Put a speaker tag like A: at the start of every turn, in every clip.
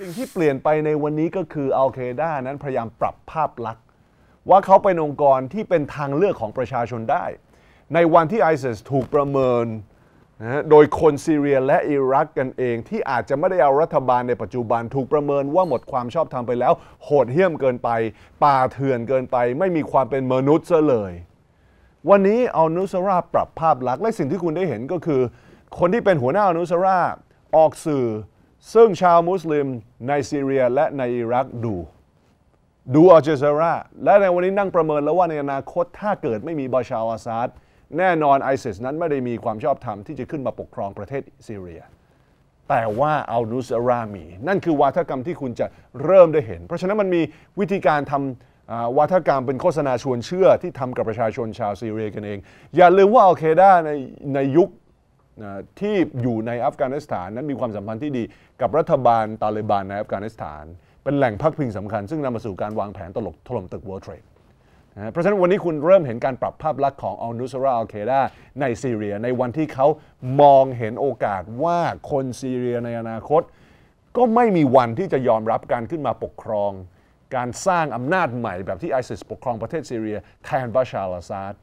A: สิ่งที่เปลี่ยนไปในวันนี้ก็คืออัลเคด้านั้นพยายามปรับภาพลักษณ์ว่าเขาเป็นองค์กรที่เป็นทางเลือกของประชาชนได้ ในวันที่ไอซิสถูกประเมินนะโดยคนซีเรียและอิรักกันเองที่อาจจะไม่ได้เอารัฐบาลในปัจจุบันถูกประเมินว่าหมดความชอบธรรมไปแล้ว โหดเหี้ยมเกินไป ป่าเถื่อนเกินไป ไม่มีความเป็นมนุษย์ซะเลย วันนี้อานุสราปรับภาพลักษณ์และสิ่งที่คุณได้เห็นก็คือ คนที่เป็นหัวหน้าอนุสราออกสื่อซึ่งชาวมุสลิมในซีเรียและในอิรักดูดูอัลเจซาราและในวันนี้นั่งประเมินแล้วว่าในอนาคตถ้าเกิดไม่มีบาชาอาซาดแน่นอนไอซิสนั้นไม่ได้มีความชอบธรรมที่จะขึ้นมาปกครองประเทศซีเรีย แต่ว่าอัลนุสรามี นั่นคือวาทกรรมที่คุณจะเริ่มได้เห็น เพราะฉะนั้นมันมีวิธีการทำวาทกรรมเป็นโฆษณาชวนเชื่อที่ทำกับประชาชนชาวซีเรียกันเอง อย่าลืมว่าอัลเคด้าในในยุคที่อยู่ในอัฟกานิสถานนั้นมีความสัมพันธ์ที่ดีกับรัฐบาลตาลิบานในอัฟกานิสถาน เป็นแหล่งพักพิงสำคัญซึ่งนำมาสู่การวางแผนตลกถล่มตึก World Trade นะเพราะฉะนั้นวันนี้คุณเริ่มเห็นการปรับภาพลักษณ์ของอัลนุสราอัลเคดาในซีเรีย ในวันที่เขามองเห็นโอกาสว่าคนซีเรียในอนาคต ก็ไม่มีวันที่จะยอมรับการขึ้นมาปกครอง การสร้างอำนาจใหม่แบบที่ไอซิสปกครองประเทศซีเรียแทนบาชาลาซาด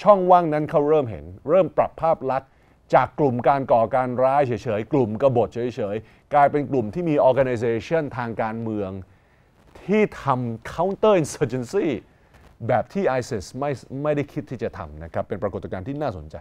A: ช่องว่างนั้นเขาเริ่มเห็นเริ่มปรับภาพลักษณ์จากกลุ่มการก่อการร้ายเฉยๆ กลุ่มกบฏเฉยๆ กลายเป็นกลุ่มที่มี organization ทางการเมือง ที่ทำ counter insurgency แบบที่ ISIS ไม่ไม่ได้คิดที่จะทำนะครับ เป็นปรากฏการณ์ที่น่าสนใจ